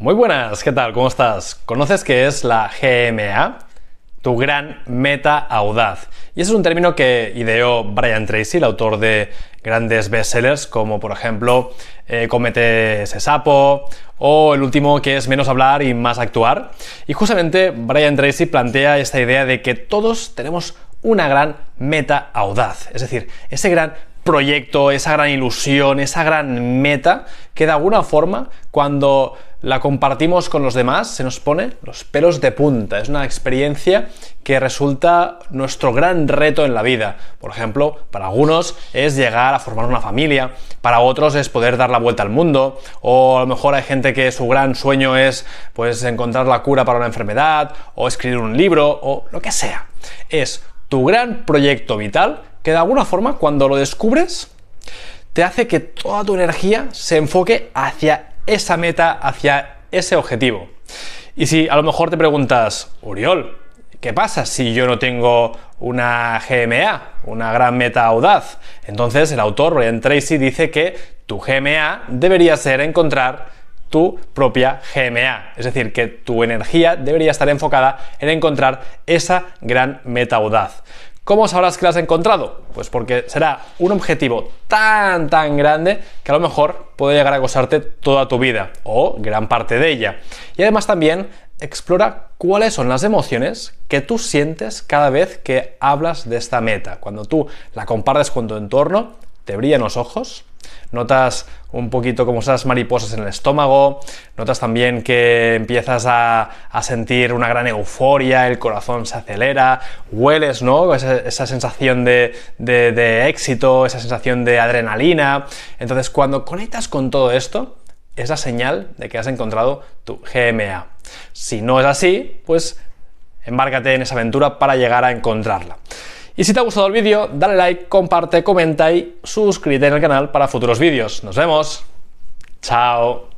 Muy buenas, ¿qué tal? ¿Cómo estás? ¿Conoces qué es la GMA? Tu gran meta audaz. Y ese es un término que ideó Brian Tracy, el autor de grandes bestsellers como por ejemplo eh, Comete ese sapo o el último que es Menos hablar y más actuar. Y justamente Brian Tracy plantea esta idea de que todos tenemos una gran meta audaz, es decir, ese gran proyecto, esa gran ilusión, esa gran meta, que de alguna forma cuando la compartimos con los demás se nos pone los pelos de punta. Es una experiencia que resulta nuestro gran reto en la vida. Por ejemplo, para algunos es llegar a formar una familia, para otros es poder dar la vuelta al mundo, o a lo mejor hay gente que su gran sueño es pues encontrar la cura para una enfermedad, o escribir un libro, o lo que sea. Es tu gran proyecto vital de alguna forma cuando lo descubres te hace que toda tu energía se enfoque hacia esa meta, hacia ese objetivo. Y si a lo mejor te preguntas, Uriol, ¿qué pasa si yo no tengo una GMA, una gran meta audaz? Entonces el autor Ryan Tracy dice que tu GMA debería ser encontrar tu propia GMA. Es decir, que tu energía debería estar enfocada en encontrar esa gran meta audaz. ¿Cómo sabrás que la has encontrado? Pues porque será un objetivo tan, tan grande que a lo mejor puede llegar a gozarte toda tu vida o gran parte de ella. Y además también explora cuáles son las emociones que tú sientes cada vez que hablas de esta meta. Cuando tú la compartes con tu entorno, te brillan los ojos, notas un poquito como esas mariposas en el estómago, notas también que empiezas a, sentir una gran euforia, el corazón se acelera, hueles, ¿no? Esa, sensación de, de éxito, esa sensación de adrenalina. Entonces, cuando conectas con todo esto, es la señal de que has encontrado tu GMA. Si no es así, pues embárcate en esa aventura para llegar a encontrarla. Y si te ha gustado el vídeo, dale like, comparte, comenta y suscríbete en el canal para futuros vídeos. Nos vemos. Chao.